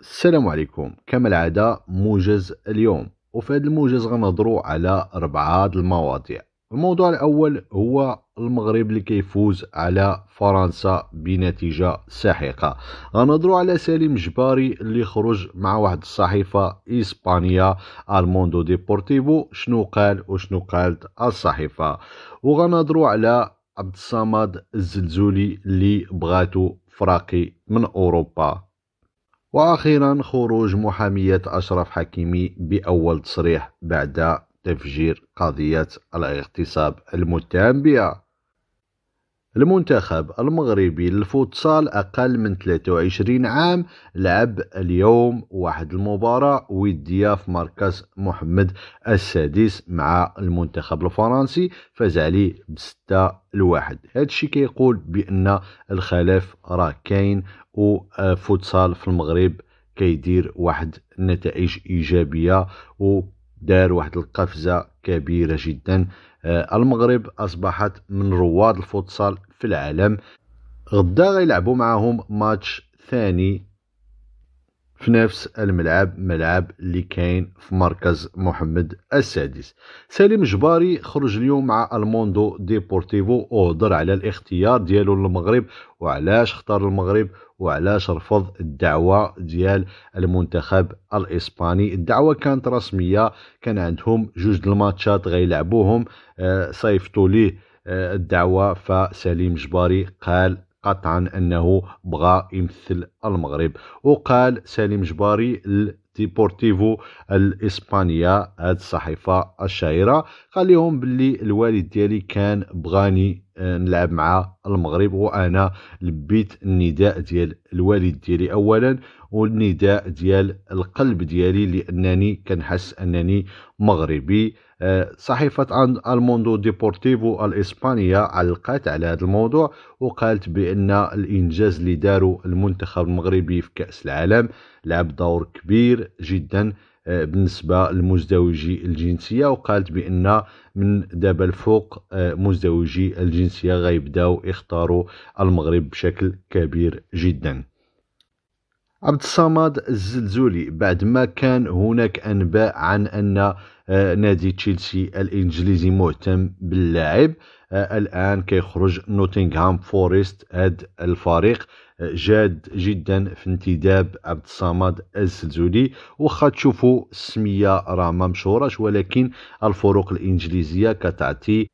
السلام عليكم كما العادة موجز اليوم وفي هذا الموجز غنهضروا على أربعة المواضيع الموضوع الأول هو المغرب اللي كيفوز على فرنسا بنتيجة ساحقة غنهضروا على سالم جباري اللي خرج مع واحد الصحيفة إسبانية الموندو ديبورتيفو شنو قال وشنو قالت الصحيفة وغنهضروا على عبد الصمد الزلزولي اللي بغاتو فراقي من أوروبا وأخيرا خروج محامية أشرف حكيمي بأول تصريح بعد تفجير قضية الاغتصاب المتهم بها المنتخب المغربي للفوتسال أقل من 23 عام لعب اليوم واحد المباراة ودية في مركز محمد السادس مع المنتخب الفرنسي فاز عليه بستة لواحد هذا الشيء كيقول بأن الخلاف راه كاين وفوتسال في المغرب كيدير واحد النتائج إيجابية ودار واحد القفزة كبيرة جدا آه، المغرب أصبحت من رواد الفوتسال في العالم غدا غيلعبوا معهم ماتش ثاني في نفس الملعب ملعب اللي كاين في مركز محمد السادس سليم جباري خرج اليوم مع الموندو ديبورتيفو وهضر على الاختيار ديالو للمغرب وعلاش اختار المغرب وعلاش رفض الدعوة ديال المنتخب الإسباني الدعوة كانت رسمية كان عندهم جوج الماتشات غيلعبوهم آه، صيفتوا ليه آه، الدعوة فسليم جباري قال قطعا أنه بغى يمثل المغرب وقال سليم جباري ديبورتيفو الإسبانية هاد الصحيفه الشهيره قال لهم باللي الوالد ديالي كان بغاني آه، نلعب مع المغرب وانا لبيت النداء ديال الوالد ديالي اولا والنداء ديال القلب ديالي لانني كنحس انني مغربي آه، صحيفة الموندو ديبورتيفو الإسبانية علقت على هذا الموضوع وقالت بأن الإنجاز اللي داروا المنتخب المغربي في كأس العالم لعب دور كبير جدا آه، بالنسبة لمزدوجي الجنسية وقالت بأن من دابا الفوق آه، مزدوجي الجنسية غيبداو يختاروا المغرب بشكل كبير جدا عبد الصمد الزلزولي بعد ما كان هناك أنباء عن أن آه، نادي تشيلسي الإنجليزي مهتم باللاعب الآن كيخرج نوتنغهام فورست هاد الفريق جاد جدا في انتداب عبد الصمد السلزولي واخا تشوفوا السميه راه مشهوره ولكن الفروق الانجليزيه كتعطي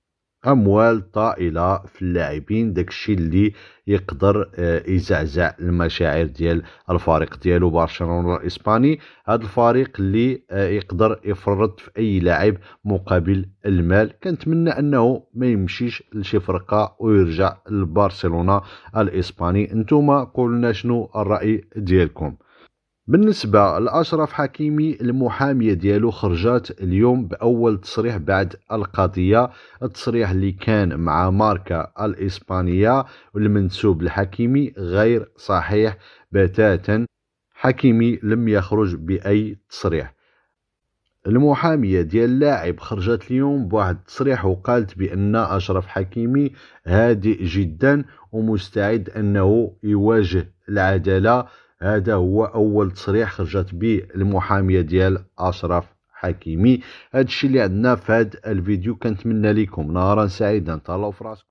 اموال طائله في اللاعبين داكشي اللي يقدر آه، يزعزع المشاعر ديال الفريق ديالو برشلونه الاسباني هذا الفريق اللي آه، يقدر يفرط في اي لاعب مقابل المال كنتمنى انه ما يمشيش لشي فرقه ويرجع لبرشلونه الاسباني نتوما قولنا شنو الراي ديالكم بالنسبة لأشرف حكيمي المحامية ديالو خرجت اليوم بأول تصريح بعد القضية التصريح اللي كان مع ماركا الإسبانية والمنسوب لحكيمي غير صحيح بتاتا حكيمي لم يخرج بأي تصريح المحامية ديال اللاعب خرجت اليوم بواحد التصريح وقالت بأن أشرف حكيمي هادئ جدا ومستعد أنه يواجه العدالة هذا هو اول تصريح خرجت به المحاميه ديال اشرف حكيمي هذا الشيء اللي عندنا في هذا الفيديو كنتمنى لكم نهارا سعيدا تهلاو في راسكم